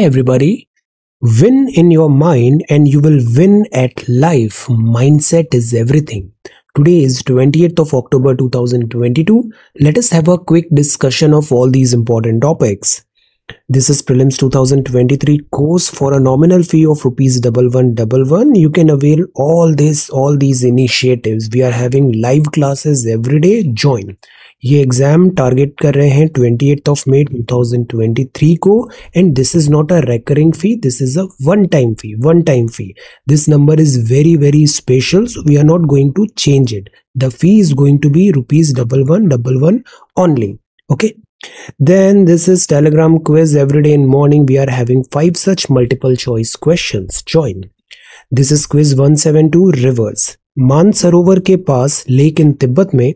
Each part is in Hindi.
Hi, everybody. Win in your mind and you will win at life. Mindset is everything. Today is 28th of October 2022. Let us have a quick discussion of all these important topics. This is Prelims 2023 course for a nominal fee of rupees 1111. You can avail all this, all these initiatives. We are having live classes every day. Join. ये एग्ज़ाम टारगेट कर रहे हैं twenty eight of May two thousand twenty three को and this is not a recurring fee this is a one time fee one time fee this number is very very special so we are not going to change it the fee is going to be rupees double one double one only okay then this is telegram quiz every day in morning we are having five such multiple choice questions join this is quiz 172 rivers Mansarovar के पास लेकिन तिब्बत में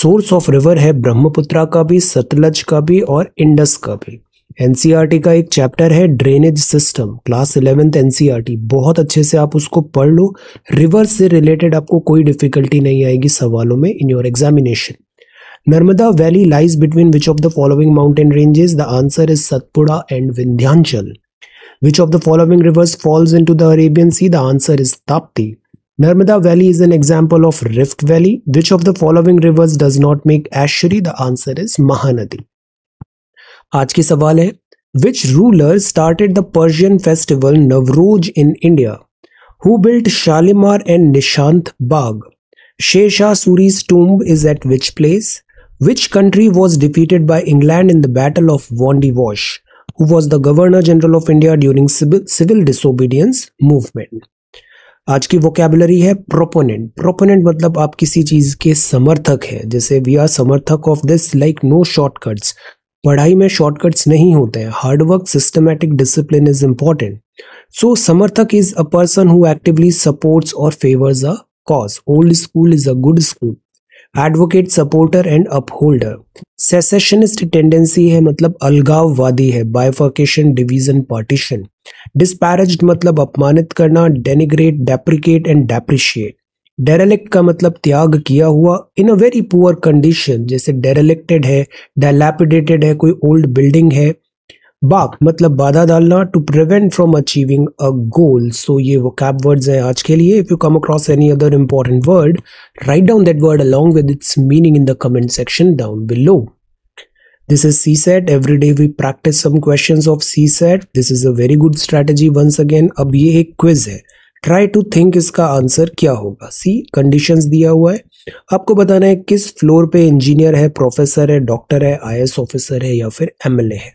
सोर्स ऑफ रिवर है ब्रह्मपुत्रा का भी सतलज का भी और इंडस का भी एनसीईआरटी e का एक चैप्टर है drainage system class eleventh NCERT बहुत अच्छे से आप उसको पढ़ लो रिवर से रिलेटेड आपको कोई डिफिकल्टी नहीं आएगी सवालों में in your examination Narmada valley lies between which of the following mountain ranges the answer is Satpura and Vindhyachal which of the following rivers falls into the Arabian sea the answer is Tapti Narmada Valley is an example of Rift Valley. Which of the following rivers does not make estuary? The answer is Mahanadi. आज की सवाल है Which ruler started the Persian festival Navroz in India? Who built Shalimar and Nishant Bagh? Shesha tomb is at which place? Which country was defeated by England in the Battle of Wandiwash? Who was the Governor General of India during civil disobedience movement? आज की वोकेबलरी है प्रोपोनेंट प्रोपोनेंट मतलब आप किसी चीज़ के समर्थक है जैसे वी आर समर्थक of this like no shortcuts पढ़ाई में शॉर्टकट्स नहीं होते हैं hard work systematic discipline is important so समर्थक is a person who actively supports और favours a cause old school is a good school advocate supporter and upholder secessionist tendency है मतलब अलगाववादी है बाइफर्केशन डिवीजन पार्टीशन डिस्पैरज मतलब अपमानित करना denigrate deprecate and depreciate derelict का मतलब त्याग किया हुआ in a very poor condition जैसे डेरेलिक्टेड है डेलेपिडेटेड है कोई ओल्ड बिल्डिंग है बाक मतलब बाधा डालना to prevent from achieving a goal so ये वो कैप वर्ड्स हैं आज के लिए if you come across any other important word write down that word along with its meaning in the comment section down below this is csat every day we practice some questions of csat this is a very good strategy once again अब ये एक क्विज है ट्राई टू थिंक इसका आंसर क्या होगा सी कंडीशन दिया हुआ है आपको बताना है किस फ्लोर पे इंजीनियर है प्रोफेसर है डॉक्टर है आईएएस ऑफिसर है या फिर एमएलए है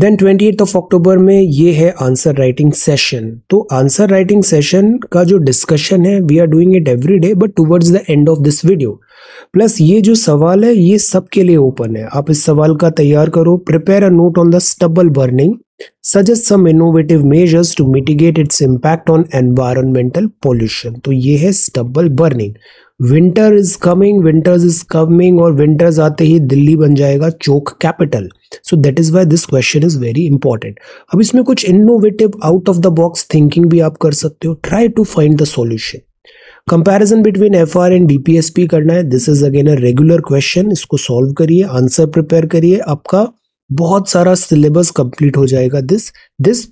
देन ट्वेंटी ऑफ अक्टूबर में ये है आंसर राइटिंग सेशन तो आंसर राइटिंग सेशन का जो डिस्कशन है we are doing it every day but towards the end of this video plus ये जो सवाल है ये सबके लिए ओपन है आप इस सवाल का तैयार करो prepare a note on the stubble burning suggest some innovative measures to mitigate its impact on environmental pollution तो ये है stubble burning winter is coming winters is coming और विंटर्स आते ही दिल्ली बन जाएगा choke capital so that is why this question is very important अब इसमें कुछ innovative out of the box thinking भी आप कर सकते हो try to find the solution comparison between F R and DPSP करना है this is again a regular question इसको सॉल्व करिए आंसर प्रिपेयर करिए आपका बहुत सारा सिलेबस कंप्लीट हो जाएगा this this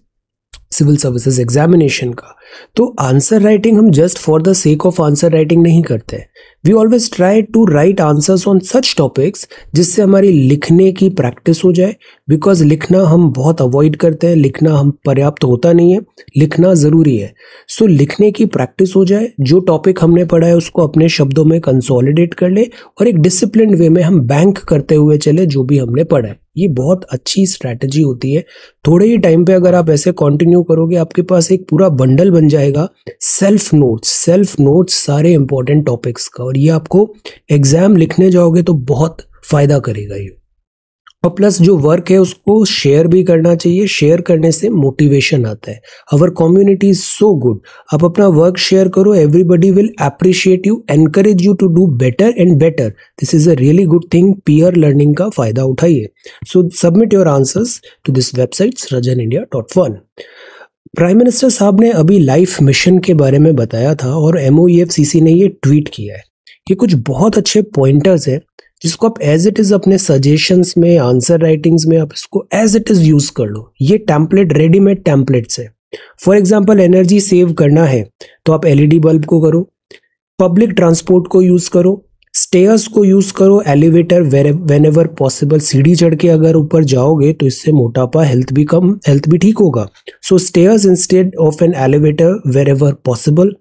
civil services examination का तो आंसर राइटिंग हम just for the sake of answer writing नहीं करते we always try to write answers on such topics जिससे हमारी लिखने की प्रैक्टिस हो जाए बिकॉज लिखना हम बहुत अवॉइड करते हैं लिखना हम पर्याप्त होता नहीं है लिखना ज़रूरी है सो so, लिखने की प्रैक्टिस हो जाए जो टॉपिक हमने पढ़ा है उसको अपने शब्दों में कंसोलिडेट कर ले और एक डिसिप्लिन वे में हम बैंक करते हुए चले जो भी हमने पढ़ा है ये बहुत अच्छी स्ट्रैटेजी होती है थोड़े ही टाइम पे अगर आप ऐसे कंटिन्यू करोगे आपके पास एक पूरा बंडल बन जाएगा सेल्फ नोट्स सेल्फ नोट्स सारे इंपॉर्टेंट टॉपिक्स का और ये आपको एग्ज़ाम लिखने जाओगे तो बहुत फ़ायदा करेगा ये और प्लस जो वर्क है उसको शेयर भी करना चाहिए शेयर करने से मोटिवेशन आता है our community is so good आप अपना वर्क शेयर करो everybody will appreciate you encourage you to do better and better this is a really good thing peer learning का फायदा उठाइए so submit your answers to this website रजन India dot one prime minister साहब ने अभी लाइफ मिशन के बारे में बताया था और एम e ने ये ट्वीट किया है ये कुछ बहुत अच्छे पॉइंटर्स हैं जिसको आप एज इट इज अपने सजेशंस में आंसर राइटिंग्स में आप इसको एज इट इज यूज कर लो ये टैंपलेट रेडीमेड टैंपलेट्स है फॉर एग्जाम्पल एनर्जी सेव करना है तो आप एलईडी बल्ब को करो पब्लिक ट्रांसपोर्ट को यूज करो स्टेयर्स को यूज करो एलिवेटर वेन एवर पॉसिबल सीढ़ी चढ़ के अगर ऊपर जाओगे तो इससे मोटापा हेल्थ भी कम हेल्थ भी ठीक होगा so stairs instead of an elevator wherever possible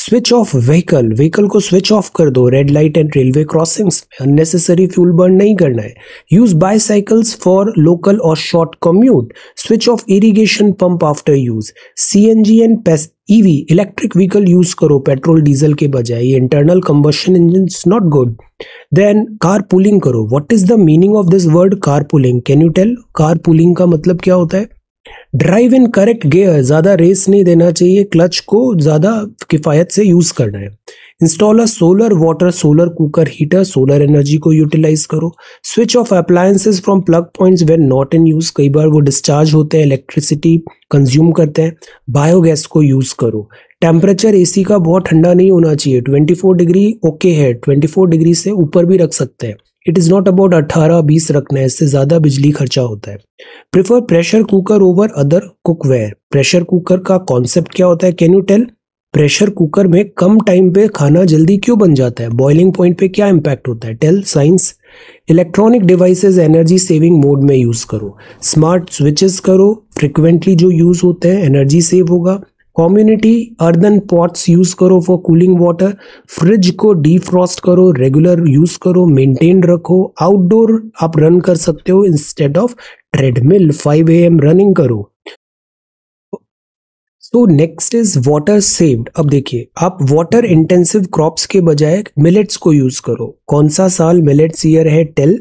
switch off vehicle vehicle को स्विच ऑफ कर दो red light and railway crossings में अननेसेसरी फ्यूल बर्न नहीं करना है यूज बाईसाइकल्स फॉर लोकल और short commute switch off irrigation pump after use C N G and EV electric vehicle use करो पेट्रोल डीजल के बजाय internal combustion engine not good then car pooling करो what is the meaning of this word car pooling can you tell car pooling का मतलब क्या होता है ड्राइव इन करेक्ट गेयर ज़्यादा रेस नहीं देना चाहिए क्लच को ज़्यादा किफ़ायत से यूज़ करना है install a solar water solar cooker heater solar energy को यूटिलाइज करो switch off appliances from plug points when not in use कई बार वो डिस्चार्ज होते हैं इलेक्ट्रिसिटी कंज्यूम करते हैं बायोगैस को यूज़ करो टेम्परेचर एसी का बहुत ठंडा नहीं होना चाहिए 24 डिग्री ओके है 24 डिग्री से ऊपर भी रख सकते हैं इट इज़ नॉट अबाउट अट्ठारह बीस रखना है इससे ज़्यादा बिजली खर्चा होता है prefer pressure cooker over other cookware pressure cooker का कॉन्सेप्ट क्या होता है can you tell pressure cooker में कम टाइम पे खाना जल्दी क्यों बन जाता है बॉइलिंग पॉइंट पे क्या इम्पैक्ट होता है tell science electronic devices energy saving mode में यूज़ करो स्मार्ट स्विचेस करो फ्रिक्वेंटली जो यूज़ होते हैं एनर्जी सेव होगा कम्युनिटी अर्दन पॉट्स यूज़ करो फॉर कूलिंग वाटर फ्रिज को डीफ्रॉस्ट करो रेगुलर यूज़ करो मेंटेन रखो आउटडोर आप रन कर सकते हो instead of treadmill 5 M running करो तो नेक्स्ट इज वाटर सेव्ड अब देखिए आप वाटर इंटेंसिव क्रॉप्स के बजाय मिलेट्स को यूज करो कौन सा साल मिलेट्स ईयर है टेल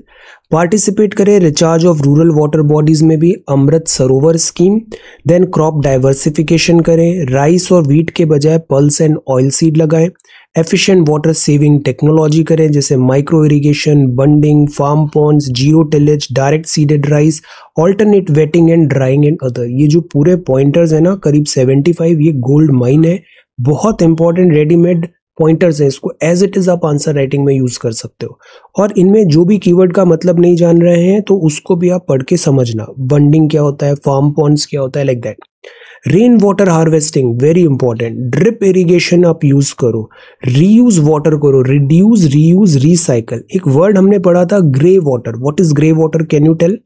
पार्टिसिपेट करें recharge of rural water bodies में भी Amrit Sarovar scheme then crop diversification करें राइस और व्हीट के बजाय पल्स एंड ऑयल सीड लगाएं एफिशिएंट वाटर सेविंग टेक्नोलॉजी करें जैसे micro irrigation bunding farm ponds zero tillage direct seeded rice alternate wetting and drying and other ये जो पूरे पॉइंटर्स है ना करीब 75 ये गोल्ड माइन है बहुत इंपॉर्टेंट रेडीमेड पॉइंटर्स हैं इसको एज इट इज़ आप आंसर राइटिंग में यूज़ कर सकते हो और इनमें जो भी कीवर्ड का मतलब नहीं जान रहे हैं तो उसको भी आप पढ़ के समझना बंडिंग क्या होता है फार्म पॉन्स क्या होता है like that rain water harvesting very important drip irrigation आप यूज करो रीयूज वाटर करो रिड्यूज रीयूज रिसाइकल एक वर्ड हमने पढ़ा था grey water what is grey water can you tell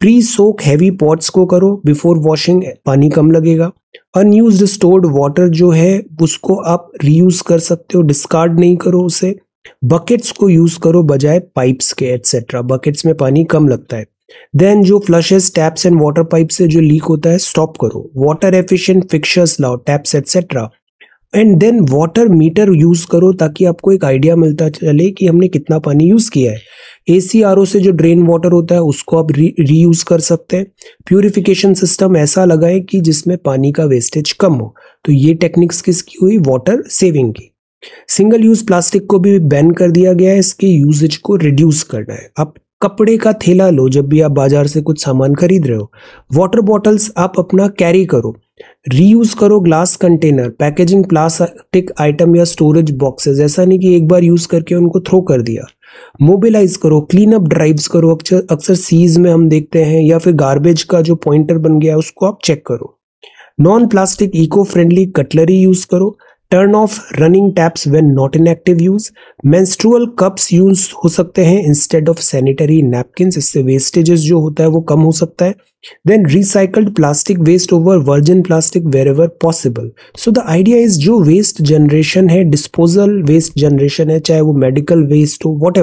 pre soak heavy pots को करो बिफोर वॉशिंग पानी कम लगेगा अनयूज स्टोर्ड वाटर जो है उसको आप रीयूज कर सकते हो डिस्कार्ड नहीं करो उसे बकेट्स को यूज करो बजाय पाइप्स के एट्सेट्रा बकेट्स में पानी कम लगता है देन जो flushes taps and water pipe से जो लीक होता है स्टॉप करो वाटर एफिशिएंट फिक्शर्स लाओ taps etcetera and then water meter use करो ताकि आपको एक आइडिया मिलता चले कि हमने कितना पानी यूज किया है ए सी आर ओ से जो ड्रेन वाटर होता है उसको आप री यूज कर सकते हैं प्योरिफिकेशन सिस्टम ऐसा लगाएं कि जिसमें पानी का वेस्टेज कम हो तो ये टेक्निक्स किसकी हुई वाटर सेविंग की सिंगल यूज प्लास्टिक को भी बैन कर दिया गया है इसके यूजेज को रिड्यूस करना है आप कपड़े का थैला लो जब भी आप बाजार से कुछ सामान खरीद रहे हो वाटर बॉटल्स आप अपना कैरी करो रीयूज करो glass container packaging plastic item या स्टोरेज बॉक्सेस ऐसा नहीं कि एक बार यूज करके उनको थ्रो कर दिया मोबिलाइज करो क्लीन अप ड्राइव्स करो अक्सर अक्सर सीज में हम देखते हैं या फिर गार्बेज का जो पॉइंटर बन गया उसको आप चेक करो non plastic eco friendly cutlery use करो turn off running taps when not in active use menstrual cups use हो सकते हैं इंस्टेड ऑफ सैनिटरी नैपकिन इससे वेस्टेजेस जो होता है वो कम हो सकता है then recycled plastic waste over virgin plastic wherever possible so the idea is जो वेस्ट जनरेशन है डिस्पोजल वेस्ट जनरेशन है चाहे वो मेडिकल वेस्ट हो वॉट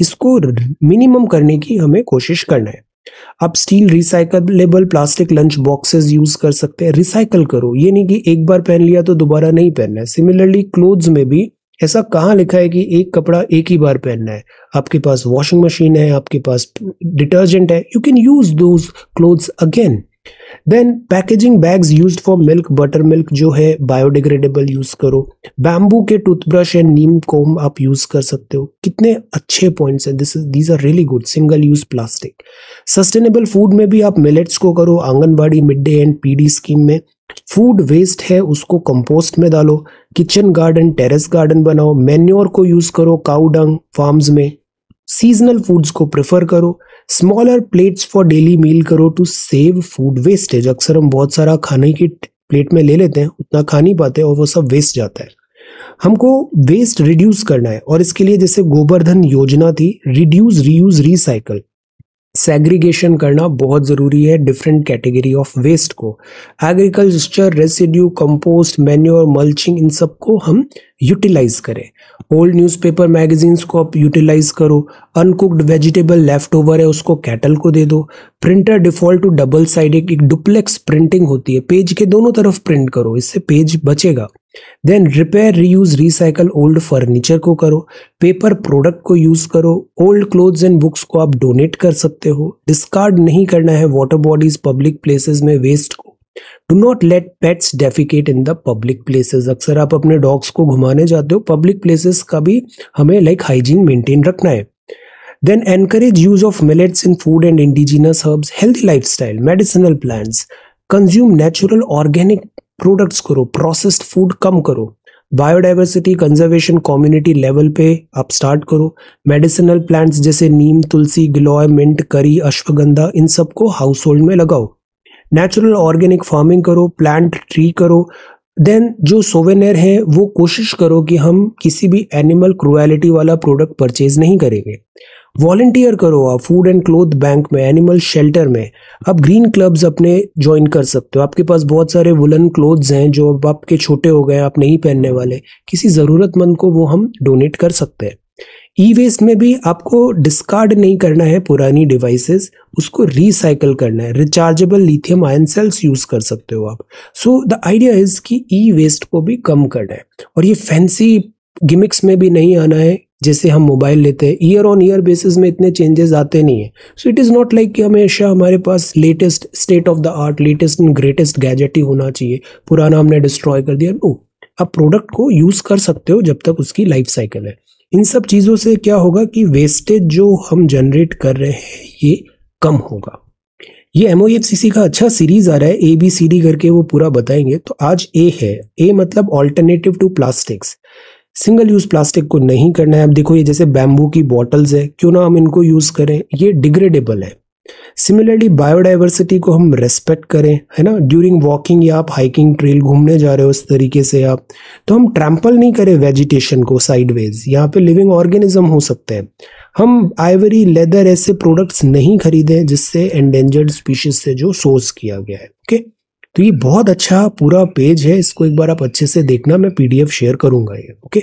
इसको मिनिमम करने की हमें कोशिश करना है आप steel recyclable plastic lunch boxes use कर सकते हैं रिसाइकल करो ये नहीं कि एक बार पहन लिया तो दोबारा नहीं पहनना है सिमिलरली क्लोथ्स में भी ऐसा कहाँ लिखा है कि एक कपड़ा एक ही बार पहनना है आपके पास वॉशिंग मशीन है आपके पास डिटर्जेंट है you can use those clothes again then packaging bags use for milk butter milk जो है बायोडिग्रेडेबल यूज करो बैम्बू के टूथब्रश एंड नीम कोम आप यूज कर सकते हो कितने अच्छे पॉइंट्स हैं this these are really good single use plastic sustainable food में भी आप मिलेट्स को करो anganwadi mid day and PD scheme में फूड वेस्ट है उसको कंपोस्ट में डालो किचन गार्डन टेरेस गार्डन बनाओ मेन्योर को यूज करो काउडंग फार्म्स में सीजनल फूड्स को प्रेफर करो smaller plates for daily meal करो टू सेव फूड वेस्टेज अक्सर हम बहुत सारा खाने की प्लेट में ले लेते हैं उतना खा नहीं पाते और वो सब वेस्ट जाता है हमको वेस्ट रिड्यूस करना है और इसके लिए जैसे गोवर्धन योजना थी रिड्यूस रीयूज रिसाइकल सेग्रीगेशन करना बहुत ज़रूरी है डिफरेंट कैटेगरी ऑफ वेस्ट को agriculture residue compost manure mulching इन सब को हम यूटिलाइज करें ओल्ड न्यूज़पेपर मैगजीन्स को आप यूटिलाइज करो अनकुक्ड वेजिटेबल लेफ्ट ओवर है उसको कैटल को दे दो printer default to double side एक डुप्लेक्स प्रिंटिंग होती है पेज के दोनों तरफ प्रिंट करो इससे पेज बचेगा then repair reuse recycle old furniture को करो पेपर प्रोडक्ट को यूज़ करो ओल्ड क्लोथ्स एंड बुक्स को आप डोनेट कर सकते हो डिस्कार्ड नहीं करना है वाटर बॉडीज पब्लिक प्लेसेस में वेस्ट को do not let pets defecate in the public places अक्सर आप अपने डॉग्स को घुमाने जाते हो पब्लिक प्लेसेस का भी हमें लाइक हाइजीन मेंटेन रखना है then encourage use of millets in food and indigenous herbs healthy lifestyle medicinal plants consume natural organic products करो प्रोसेस्ड फूड कम करो बायोडाइवर्सिटी कंजर्वेशन कम्युनिटी लेवल पे आप स्टार्ट करो मेडिसिनल प्लांट्स जैसे नीम तुलसी गिलोय मिंट करी अश्वगंधा इन सबको हाउस होल्ड में लगाओ नेचुरल ऑर्गेनिक फार्मिंग करो प्लांट ट्री करो देन जो सोवेनेर है वो कोशिश करो कि हम किसी भी एनिमल क्रुएलिटी वाला प्रोडक्ट परचेज नहीं करेंगे वॉल्टियर करो आप फूड एंड क्लोथ बैंक में एनिमल शेल्टर में आप ग्रीन क्लब्स अपने ज्वाइन कर सकते हो आपके पास बहुत सारे वुलन क्लोथ्स हैं जो अब आपके छोटे हो गए आप नहीं पहनने वाले किसी ज़रूरतमंद को वो हम डोनेट कर सकते हैं ई वेस्ट में भी आपको डिस्कार्ड नहीं करना है पुरानी डिवाइसेस उसको रिसाइकल करना है rechargeable lithium ion cells use कर सकते हो आप सो द आइडिया इज कि ई वेस्ट को भी कम करना है और ये फैंसी गिमिक्स में भी नहीं आना है जैसे हम मोबाइल लेते हैं ईयर ऑन ईयर बेसिस में इतने चेंजेस आते नहीं है so it is not like कि हमेशा हमारे पास latest state of the art latest and greatest gadget ही होना चाहिए पुराना हमने डिस्ट्रॉय कर दिया नो oh, आप प्रोडक्ट को यूज़ कर सकते हो जब तक उसकी लाइफ साइकिल है इन सब चीज़ों से क्या होगा कि वेस्टेज जो हम जनरेट कर रहे हैं ये कम होगा ये एम e का अच्छा सीरीज आ रहा है ए बी सी डी करके वो पूरा बताएंगे तो आज ए है ए मतलब alternative to plastics single use plastic को नहीं करना है अब देखो ये जैसे बैम्बू की बॉटल्स है क्यों ना हम इनको यूज़ करें ये डिग्रेडेबल है सिमिलरली बायोडाइवर्सिटी को हम रेस्पेक्ट करें है ना ड्यूरिंग वॉकिंग या आप हाइकिंग ट्रेल घूमने जा रहे हो उस तरीके से आप तो हम ट्रैम्पल नहीं करें वेजिटेशन को साइडवेज यहाँ पे लिविंग ऑर्गेनिज्म हो सकते हैं हम आइवरी लेदर ऐसे प्रोडक्ट्स नहीं खरीदें जिससे एंडेंजर्ड स्पीशीज से जो सोर्स किया गया है ओके okay? तो ये बहुत अच्छा पूरा पेज है इसको एक बार आप अच्छे से देखना मैं पीडीएफ शेयर करूंगा ये ओके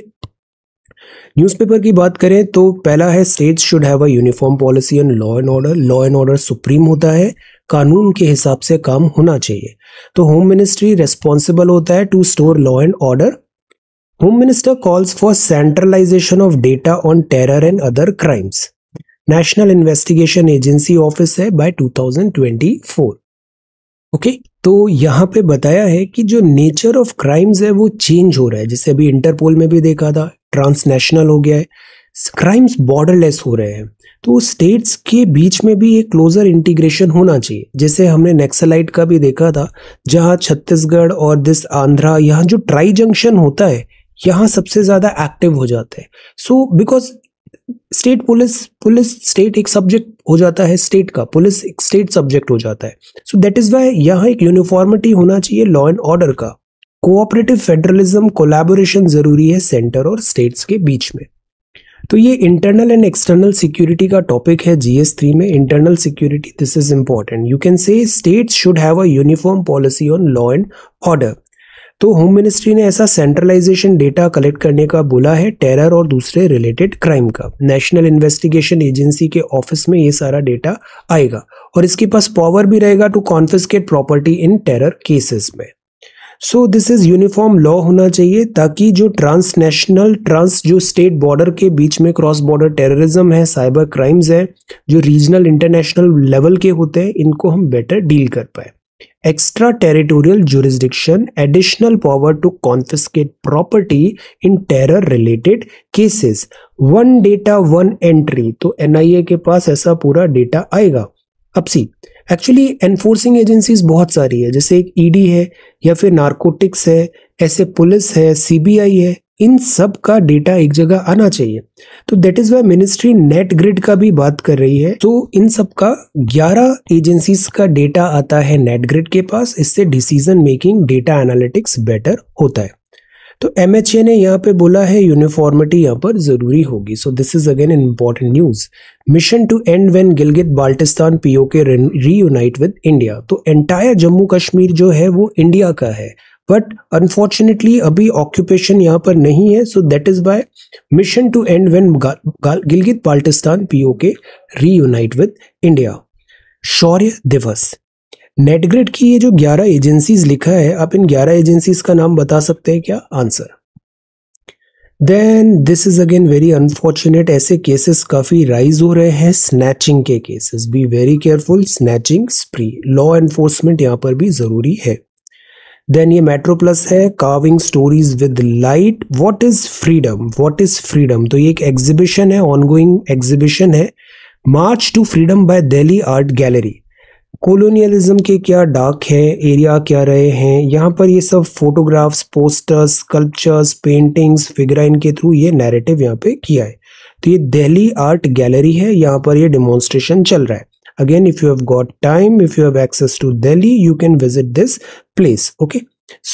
न्यूज़पेपर की बात करें तो पहला है state should have a uniform policy and law and order law and order supreme होता है कानून के हिसाब से काम होना चाहिए तो होम मिनिस्ट्री रेस्पॉन्सिबल होता है to store law and order home minister calls for centralisation of data on terror and other crimes national investigation agency office है बाय 2024 ओके okay, तो यहाँ पे बताया है कि जो नेचर ऑफ क्राइम्स है वो चेंज हो रहा है जैसे अभी इंटरपोल में भी देखा था ट्रांसनेशनल हो गया है क्राइम्स बॉर्डरलेस हो रहे हैं तो स्टेट्स के बीच में भी एक क्लोजर इंटीग्रेशन होना चाहिए जैसे हमने नेक्सलाइट का भी देखा था जहाँ छत्तीसगढ़ और दिस आंध्रा यहाँ जो ट्राई जंक्शन होता है यहाँ सबसे ज़्यादा एक्टिव हो जाते हैं so because state police police state एक सब्जेक्ट हो जाता है स्टेट का पुलिस एक स्टेट सब्जेक्ट हो जाता है सो दैट इज वाई यहाँ एक यूनिफॉर्मिटी होना चाहिए लॉ एंड ऑर्डर का कोऑपरेटिव फेडरलिज्म कोलैबोरेशन जरूरी है सेंटर और स्टेट्स के बीच में तो ये इंटरनल एंड एक्सटर्नल सिक्योरिटी का टॉपिक है जीएस थ्री में internal security this is important you can say states should have a uniform policy on law and order तो होम मिनिस्ट्री ने ऐसा सेंट्रलाइजेशन डेटा कलेक्ट करने का बोला है टेरर और दूसरे रिलेटेड क्राइम का नेशनल इन्वेस्टिगेशन एजेंसी के ऑफिस में ये सारा डेटा आएगा और इसके पास पावर भी रहेगा to confiscate property in terror cases में so this is uniform law होना चाहिए ताकि जो ट्रांसनेशनल ट्रांस जो स्टेट बॉर्डर के बीच में क्रॉस बॉर्डर टेररिज्म है साइबर क्राइम्स है जो रीजनल इंटरनेशनल लेवल के होते हैं इनको हम बेटर डील कर पाए extra territorial jurisdiction additional power to confiscate property in terror related cases one data one entry तो एनआईए के पास ऐसा पूरा डेटा आएगा अब सी एक्चुअली एनफोर्सिंग एजेंसीज बहुत सारी है जैसे एक ईडी e है या फिर नार्कोटिक्स है ऐसे पुलिस है सीबीआई है इन सब का डेटा एक जगह आना चाहिए तो that is why ministry NATGRID का भी बात कर रही है तो इन सब का 11 एजेंसीज का डेटा आता है नेट ग्रिड के पास इससे decision making data analytics better होता है तो एम एच ए ने यहाँ पे बोला है यूनिफॉर्मिटी यहाँ पर जरूरी होगी so this is again an important news mission to end when Gilgit Baltistan PoK reunite with India तो एंटायर जम्मू कश्मीर जो है वो इंडिया का है बट अनफॉर्चुनेटली अभी ऑक्यूपेशन यहाँ पर नहीं है so that is by mission to end when Gilgit Baltistan PoK reunite with India Shaurya Diwas NATGRID की ये जो 11 एजेंसीज लिखा है आप इन 11 एजेंसीज का नाम बता सकते हैं क्या answer then this is again very unfortunate ऐसे केसेस काफी राइज हो रहे हैं स्नैचिंग के cases be very careful snatching spree law enforcement यहां पर भी जरूरी है देन ये मेट्रो प्लस है carving stories with light what is freedom what is freedom तो ये एक एग्जीबिशन है ऑनगोइंग एग्जीबिशन है March to freedom by Delhi art gallery colonialism के क्या डाक है एरिया क्या रहे हैं यहाँ पर ये सब photographs posters sculptures paintings figurine के थ्रू ये नैरेटिव यहाँ पे किया है तो ये दिल्ली आर्ट गैलरी है यहाँ पर ये डिमोन्स्ट्रेशन चल रहा है again if you have got time if you have access to Delhi you can visit this place okay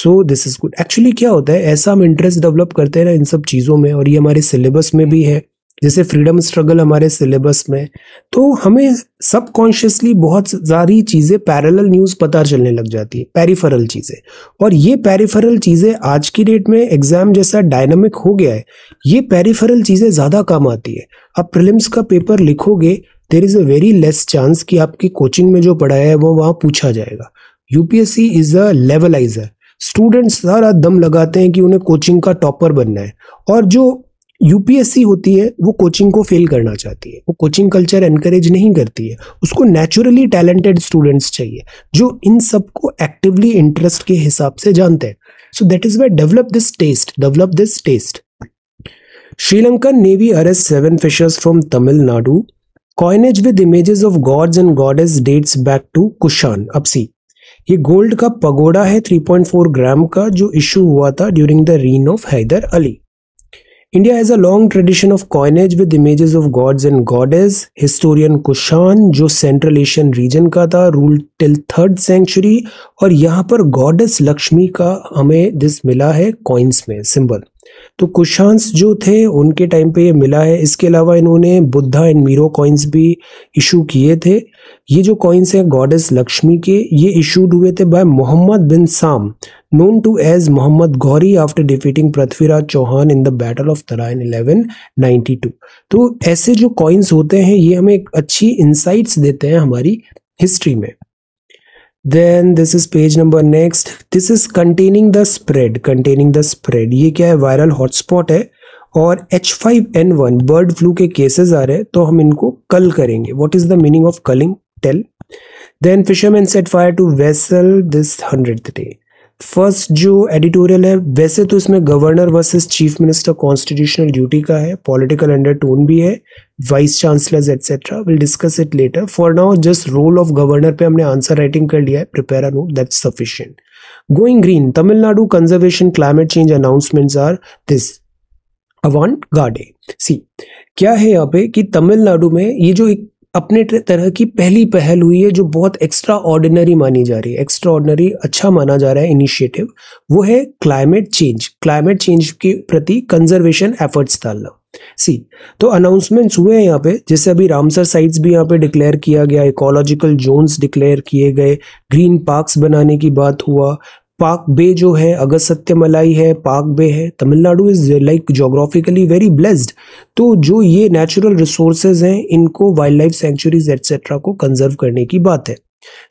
so this is good actually क्या होता है ऐसा हम इंटरेस्ट डेवलप करते हैं ना इन सब चीज़ों में और ये हमारे सिलेबस में भी है जैसे फ्रीडम स्ट्रगल हमारे सिलेबस में तो हमें सबकॉन्शियसली बहुत सारी चीज़ें पैरेलल न्यूज़ पता चलने लग जाती है पेरीफरल चीज़ें और ये पेरीफरल चीज़ें आज की डेट में एग्ज़ाम जैसा डायनामिक हो गया है ये पेरीफरल चीज़ें ज़्यादा काम आती है आप प्रिलिम्स का पेपर लिखोगे there is a very less chance कि आपकी कोचिंग में जो पढ़ाया है वो वहाँ पूछा जाएगा UPSC is a leveliser students सारा दम लगाते हैं कि उन्हें कोचिंग का टॉपर बनना है और जो यूपीएससी होती है वो कोचिंग को फेल करना चाहती है वो कोचिंग कल्चर एनकरेज नहीं करती है उसको नेचुरली टैलेंटेड स्टूडेंट्स चाहिए जो इन सब को एक्टिवली इंटरेस्ट के हिसाब से जानते हैं so that is why develop this test develop this test Sri Lankan navy arrest seven fishers from Tamil Nadu with images of gods and and dates back to Kushan अब सी ये गोल्ड का पगोड़ा है 3.4 ग्राम का जो इशू हुआ था during the reign of Haider Ali India has a long tradition of coinage with images of gods and goddesses historian Kushan जो सेंट्रल एशियन रीजन का था रूल टिल थर्ड सेंचुरी और यहाँ पर गॉडेस लक्ष्मी का हमें दिस मिला है कॉइन्स में सिंबल तो कुशांस जो थे उनके टाइम पे ये मिला है इसके अलावा इन्होंने बुद्धा एंड मीरो कॉइन्स भी इशू किए थे ये जो कॉइन्स हैं गॉडेस लक्ष्मी के ये इशूड हुए थे bye Mohammad bin Sam known to as Mohammad Ghori after defeating Prithviraj Chauhan in the battle of Tarain eleven ninety two तो ऐसे जो कॉइन्स होते हैं ये हमें एक अच्छी इंसाइट्स देते हैं हमारी हिस्ट्री में then this is page number next this is containing the spread containing the spread ये क्या है वायरल हॉटस्पॉट है और H five N one bird flu के केसेस आ रहे हैं तो हम इनको कल करेंगे what is the meaning of culling tell then fisherman set fire to vessel this hundred day first जो एडिटोरियल है वैसे तो इसमें governor versus chief minister constitutional duty का है पॉलिटिकल अंडरटोन भी है vice chancellors etcetera will discuss it later for now just role of governor पे हमने आंसर राइटिंग कर लिया है prepare no that sufficient going green Tamil Nadu conservation climate change announcements are this avant garde see क्या है यहाँ पे कि तमिलनाडु में ये जो एक अपने तरह की पहली पहल हुई है जो बहुत एक्स्ट्रा ऑर्डिनरी मानी जा रही है एक्स्ट्रा ऑर्डिनरी अच्छा माना जा रहा है इनिशिएटिव वो है क्लाइमेट चेंज क्लाइमेट चेंज के प्रति कंजर्वेशन एफर्ट्स डालना सी तो अनाउंसमेंट्स हुए हैं यहाँ पे जैसे अभी रामसर साइट्स भी यहाँ पे डिक्लेयर किया गया इकोलॉजिकल जोन्स डिक्लेयर किए गए ग्रीन पार्क्स बनाने की बात हुआ पाक बे जो है अगस्त सत्यमलाई है पाक बे है Tamil Nadu is like geographically very blessed तो जो ये नेचुरल रिसोर्सेज हैं इनको वाइल्ड लाइफ सेंचुरीज एटसेट्रा को कंजर्व करने की बात है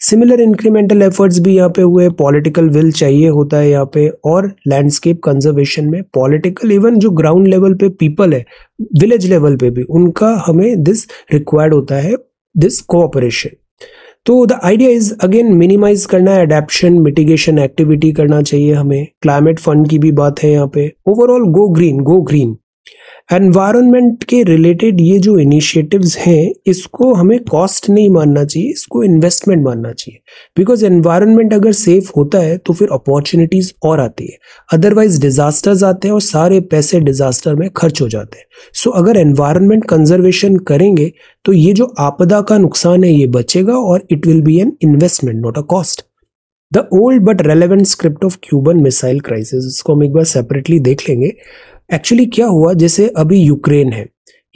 सिमिलर इंक्रीमेंटल एफर्ट्स भी यहाँ पे हुए पॉलिटिकल विल चाहिए होता है यहाँ पे और लैंडस्केप कंजर्वेशन में पॉलिटिकल इवन जो ग्राउंड लेवल पे पीपल है विलेज लेवल पे भी उनका हमें दिस रिक्वायर्ड होता है दिस कोऑपरेशन तो the idea is again minimise करना है अडेप्शन मिटिगेशन एक्टिविटी करना चाहिए हमें क्लाइमेट फंड की भी बात है यहाँ पे overall go green go green environment के रिलेटेड ये जो इनिशिएटिव्स हैं इसको हमें कॉस्ट नहीं मानना चाहिए इसको इन्वेस्टमेंट मानना चाहिए बिकॉज एनवायरनमेंट अगर सेफ होता है तो फिर अपॉर्चुनिटीज़ और आती है अदरवाइज डिजास्टर्स आते हैं और सारे पैसे डिजास्टर में खर्च हो जाते हैं सो so, अगर एनवायरनमेंट कंजर्वेशन करेंगे तो ये जो आपदा का नुकसान है ये बचेगा और it will be an investment not a cost the old but relevant script of Cuban missile crisis इसको हम एक बार सेपरेटली देख लेंगे एक्चुअली क्या हुआ जैसे अभी यूक्रेन है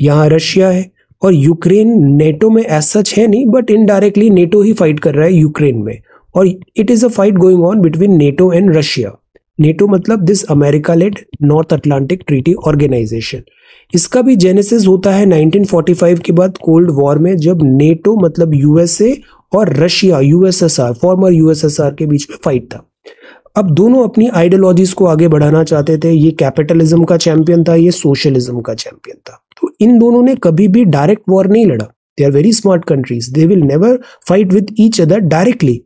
यहाँ रशिया है और यूक्रेन नेटो में एज सच है नहीं बट इनडायरेक्टली नेटो ही फाइट कर रहा है यूक्रेन में और it is a fight going on between NATO and Russia NATO मतलब this America led North Atlantic Treaty Organisation इसका भी जेनेसिस होता है 1945 के बाद कोल्ड वॉर में जब नेटो मतलब यूएसए और रशिया यूएसएसआर फॉर्मर यूएसएसआर के बीच में फाइट था अब दोनों अपनी आइडियोलॉजीज को आगे बढ़ाना चाहते थे ये कैपिटलिज्म का चैंपियन था ये सोशलिज्म का चैंपियन था तो इन दोनों ने कभी भी डायरेक्ट वॉर नहीं लड़ा they are very smart countries they will never fight with each other directly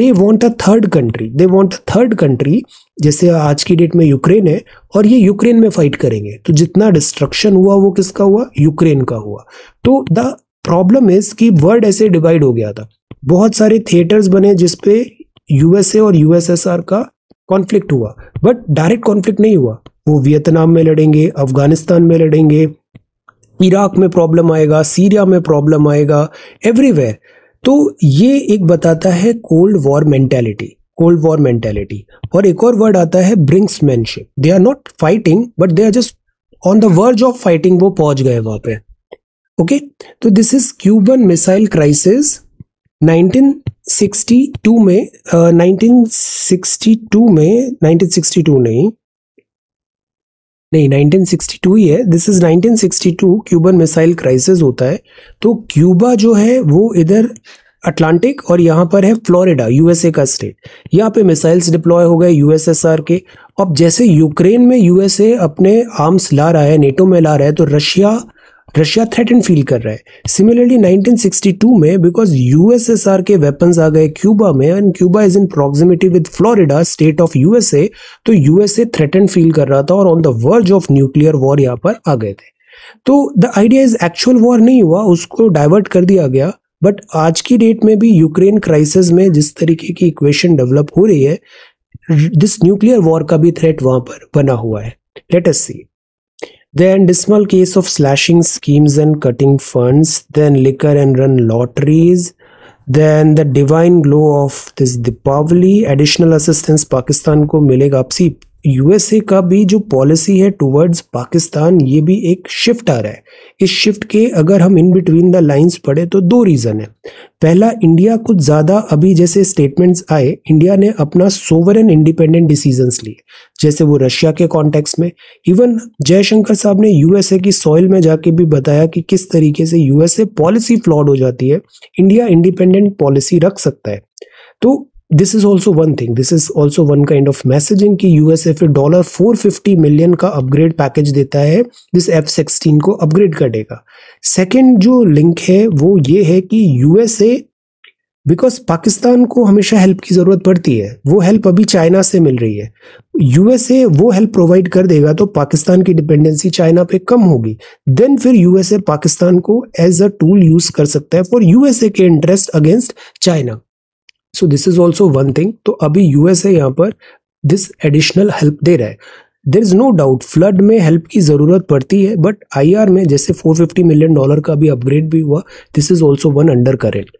they want a third country they want third country जैसे आज की डेट में यूक्रेन है और ये यूक्रेन में फाइट करेंगे तो जितना डिस्ट्रक्शन हुआ वो किसका हुआ यूक्रेन का हुआ तो द प्रॉब्लम इज कि वर्ल्ड ऐसे डिवाइड हो गया था बहुत सारे थिएटर्स बने जिसपे यूएसए और यूएसएसआर का कॉन्फ्लिक्ट हुआ बट डायरेक्ट कॉन्फ्लिक्ट नहीं हुआ वो वियतनाम में लड़ेंगे अफगानिस्तान में लड़ेंगे इराक में प्रॉब्लम आएगा सीरिया में प्रॉब्लम आएगा एवरीवेयर तो ये एक बताता है cold war mentality cold war mentality और एक और वर्ड आता है brinkmanship they are not fighting but they are just on the verge of fighting वो पहुंच गए वहां पे ओके okay? तो this is Cuban missile crisis nineteen 1962 में uh, 1962 में 1962 नहीं नहीं 1962 ही है this is 1962 Cuban missile crisis होता है तो क्यूबा जो है वो इधर अटलांटिक और यहाँ पर है फ्लोरिडा यूएसए का स्टेट यहाँ पे मिसाइल्स डिप्लॉय हो गए यूएसएसआर के अब जैसे यूक्रेन में यूएसए अपने आर्म्स ला रहा है नेटो में ला रहा है तो रशिया रशिया थ्रेटन फील कर रहा है सिमिलरली 1962 में बिकॉज यूएसएसआर के वेपन्स आ गए क्यूबा में and Cuba is in proximity with Florida state of USA तो यूएसए थ्रेटन फील कर रहा था और on the verge of nuclear war यहाँ पर आ गए थे तो the idea is actual war नहीं हुआ उसको डाइवर्ट कर दिया गया बट आज की डेट में भी यूक्रेन क्राइसिस में जिस तरीके की इक्वेशन डेवलप हो रही है दिस न्यूक्लियर वॉर का भी थ्रेट वहां पर बना हुआ है let us see Then dismal case of slashing schemes and cutting funds, then liquor and run lotteries, then the divine glow of this Deepavali, additional assistance Pakistan ko milega. see, USA का भी जो पॉलिसी है टुवर्ड्स पाकिस्तान ये भी एक शिफ्ट आ रहा है इस शिफ्ट के अगर हम इन बिटवीन द लाइंस पढ़े तो दो रीज़न है पहला इंडिया कुछ ज़्यादा अभी जैसे स्टेटमेंट्स आए इंडिया ने अपना सोवरन इंडिपेंडेंट डिसीजंस लिए जैसे वो रशिया के कॉन्टेक्स्ट में इवन जयशंकर साहब ने यूएसए की सॉइल में जाके भी बताया कि किस तरीके से यूएसए पॉलिसी फ्लॉड हो जाती है इंडिया इंडिपेंडेंट पॉलिसी रख सकता है तो this is also one thing this is also one kind of messaging कि यूएसएफ डॉलर फोर फिफ्टी मिलियन का अपग्रेड पैकेज देता है दिस एफ सिक्सटीन को अपग्रेड कर देगा सेकेंड जो लिंक है वो ये है कि यूएसए बिकॉज पाकिस्तान को हमेशा हेल्प की ज़रूरत पड़ती है वो हेल्प अभी चाइना से मिल रही है यूएसए वो हेल्प प्रोवाइड कर देगा तो पाकिस्तान की डिपेंडेंसी चाइना पे कम होगी देन फिर यूएसए पाकिस्तान को एज अ टूल यूज़ कर सकता है फॉर यूएसए के interest against China so this is also one thing तो अभी यूएस है यहाँ पर दिस एडिशनल हेल्प दे रहा है there is no doubt flood में हेल्प की ज़रूरत पड़ती है बट आई आर में जैसे फोर फिफ्टी मिलियन डॉलर का अभी अपग्रेड भी हुआ this is also one under current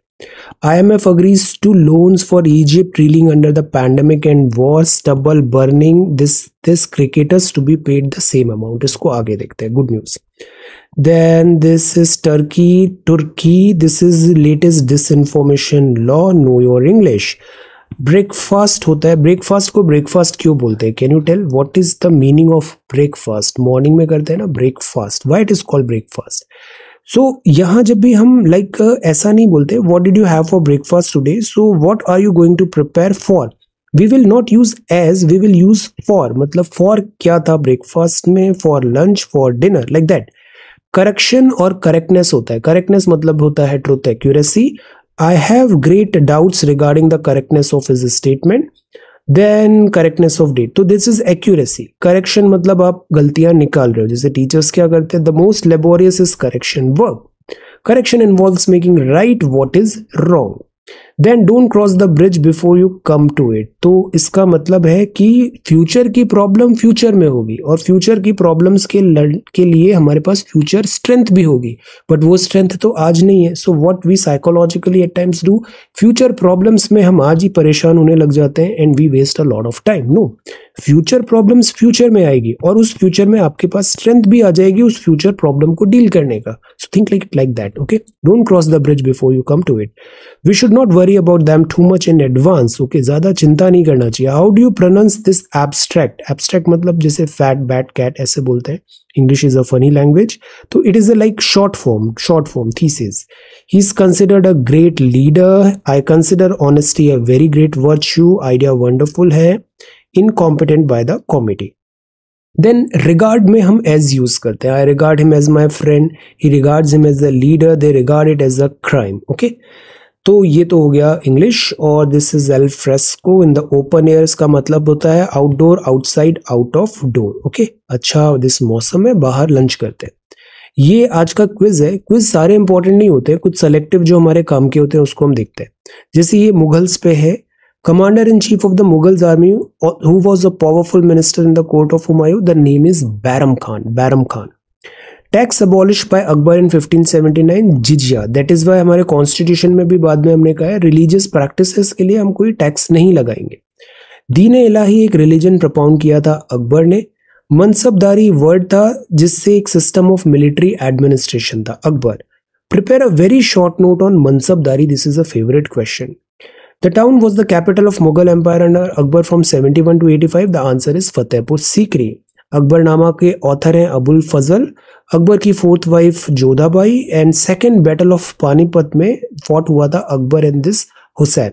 I M F agrees to loans for Egypt reeling under the pandemic and war stubble burning this this cricketers to be paid the same amount इसको आगे देखते हैं good news Then this is Turkey, Turkey. This is latest disinformation law. Know your English. Breakfast होता है ब्रेकफास्ट को ब्रेकफास्ट क्यों बोलते हैं can you tell what is the meaning of breakfast morning में करते हैं ना breakfast why it is called breakfast so यहाँ जब भी हम लाइक like, uh, ऐसा नहीं बोलते what did you have for breakfast today so what are you going to prepare for we will not use as we will use for मतलब फॉर क्या था ब्रेकफास्ट में for lunch for dinner like that correction और करेक्टनेस होता है करेक्टनेस मतलब होता है truth accuracy I have great doubts regarding the correctness of is statement then correctness of date तो दिस इज एक्यूरेसी करेक्शन मतलब आप गलतियां निकाल रहे हो जैसे टीचर्स क्या करते हैं the most laborious is correction work correction involve making right what is wrong then don't cross the bridge before you come to it तो इसका मतलब है कि फ्यूचर की प्रॉब्लम फ्यूचर में होगी और फ्यूचर की प्रॉब्लम्स के के लिए हमारे पास फ्यूचर स्ट्रेंथ भी होगी बट वो स्ट्रेंथ तो आज नहीं है so what we psychologically at times do future problems में हम आज ही परेशान होने लग जाते हैं and we waste a lot of time no future problems future में आएगी और उस फ्यूचर में आपके पास स्ट्रेंथ भी आ जाएगी उस फ्यूचर प्रॉब्लम को डील करने का so think like it like that okay don't cross the bridge before you come to it we should not worry about them too much in advance okay ज्यादा चिंता नहीं करना चाहिए how do you pronounce this abstract abstract मतलब जैसे फैट बैट कैट ऐसे बोलते हैं English is a funny language. So it is a form short form short form thesis. He's considered a great leader. I consider honesty a very great virtue. Idea wonderful है incompetent by the committee then regard में हम एज यूज करते हैं I regard him as my friend he regard him as the leader they regard it as a crime okay तो ये तो हो गया इंग्लिश और this is al fresco in the open airs का मतलब होता है outdoor outside out of door okay अच्छा दिस मौसम है बाहर लंच करते हैं ये आज का क्विज है क्विज सारे इंपॉर्टेंट नहीं होते कुछ सेलेक्टिव जो हमारे काम के होते हैं उसको हम देखते हैं जैसे ये मुगल्स पे है Commander in chief of the Mughals army, uh, who was a powerful minister in the court of Humayun, the name is Bahram Khan. Bahram Khan. Tax abolish by Akbar in 1579 जिजिया दैट इज वाई हमारे कॉन्स्टिट्यूशन में भी बाद में हमने कहा है रिलीजियस प्रैक्टिसेस के लिए हम कोई टैक्स नहीं लगाएंगे दीन इलाही एक रिलीजन प्रपाउंड किया था अकबर ने मनसबदारी वर्ड था जिससे एक सिस्टम ऑफ मिलिट्री एडमिनिस्ट्रेशन था Akbar prepare a very short note on mansabdari this is a favourite question The town was the capital of Mughal Empire under Akbar from 71 to 85. The answer is Fatehpur Sikri. Akbarnama के ऑथर हैं अबुल फजल अकबर की fourth wife Jodhabai and second battle of Panipat में फॉट हुआ था Akbar and this Hussain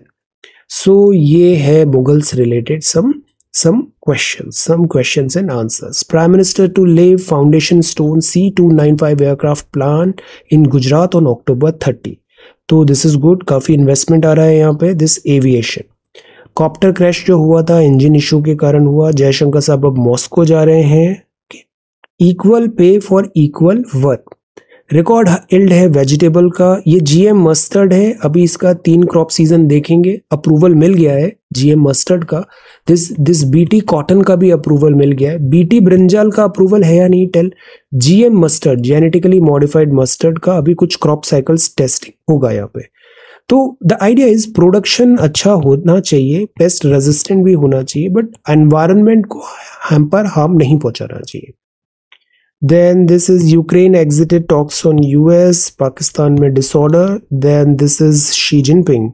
so ये है Mughals related some some question some question and answers prime minister to lay foundation stone C two nine five aircraft plan in Gujarat on October thirty तो दिस इज़ गुड काफ़ी इन्वेस्टमेंट आ रहा है यहाँ पे दिस एविएशन कॉप्टर क्रैश जो हुआ था इंजन इशू के कारण हुआ जयशंकर साहब अब मॉस्को जा रहे हैं equal pay for equal work record yield है वेजिटेबल का ये जीएम मस्टर्ड है अभी इसका तीन क्रॉप सीजन देखेंगे अप्रूवल मिल गया है जीएम मस्टर्ड का दिस दिस बीटी कॉटन का भी अप्रूवल मिल गया है बीटी ब्रिंजाल का अप्रूवल है या नहीं tell GM mustard genetically modified mustard का अभी कुछ क्रॉप साइकिल्स टेस्टिंग होगा यहाँ पे तो द आइडिया इज प्रोडक्शन अच्छा होना चाहिए पेस्ट रेजिस्टेंट भी होना चाहिए बट एनवायरमेंट को हम पर हार्म नहीं पहुंचाना चाहिए then this is ukraine exited talks on us pakistan में disorder then this is xi jinping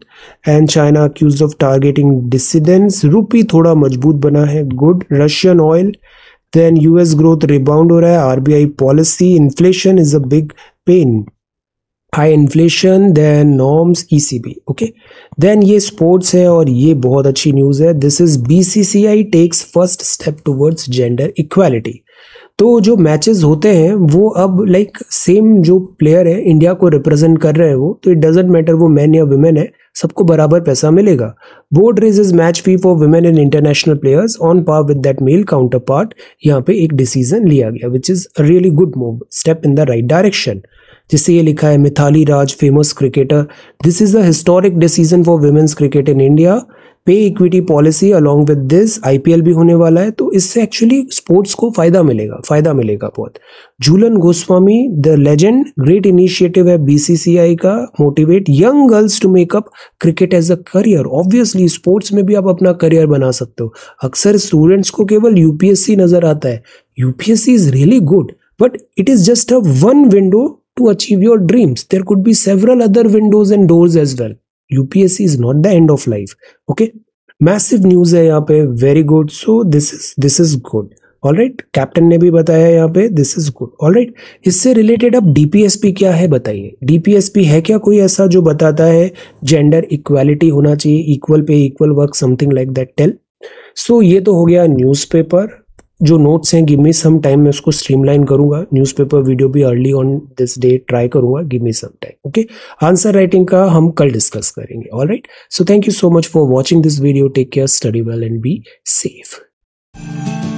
and china accused of targeting dissidents rupee थोड़ा मजबूत बना है good russian oil then us growth rebound हो रहा है rbi policy inflation is a big pain high inflation then norms ECB okay then ये स्पोर्ट्स है और ये बहुत अच्छी न्यूज़ है this is BCCI takes first step towards gender equality तो जो मैचेस होते हैं वो अब लाइक सेम जो प्लेयर है इंडिया को रिप्रेजेंट कर रहे हैं वो तो इट डजेंट मैटर वो मैन या वुमेन है सबको बराबर पैसा मिलेगा board raises match fee for women and international players on par with that male counterpart यहाँ पे एक डिसीजन लिया गया which is a really good move step in the right direction जिसे ये लिखा है Mithali Raj famous cricketer this is a historic decision for women's cricket in India pay equity policy along with this IPL भी होने वाला है तो इससे एक्चुअली स्पोर्ट्स को फायदा मिलेगा फायदा मिलेगा बहुत Jhulan Goswami the legend great initiative है बीसीसीआई का motivate young girls to make up cricket as a career obviously sports में भी आप अपना करियर बना सकते हो अक्सर स्टूडेंट्स को केवल यूपीएससी नजर आता है UPSC is really good but it is just a one window to achieve your dreams there could be several other windows and doors as well UPSC is not the end of life okay massive news है यहाँ पे very good so this is this is good all right captain ने भी बताया यहाँ पे this is good all right इससे रिलेटेड अब डीपीएसपी क्या है बताइए डीपीएसपी है क्या कोई ऐसा जो बताता है जेंडर इक्वालिटी होना चाहिए equal pay equal work something like that tell so ये तो हो गया न्यूज़पेपर जो नोट्स हैं गिव मी सम टाइम मैं उसको स्ट्रीमलाइन करूंगा न्यूज़पेपर वीडियो भी early on this day try करूंगा give me some time okay answer writing का हम कल डिस्कस करेंगे all right so thank you so much for watching this video take care study well and be safe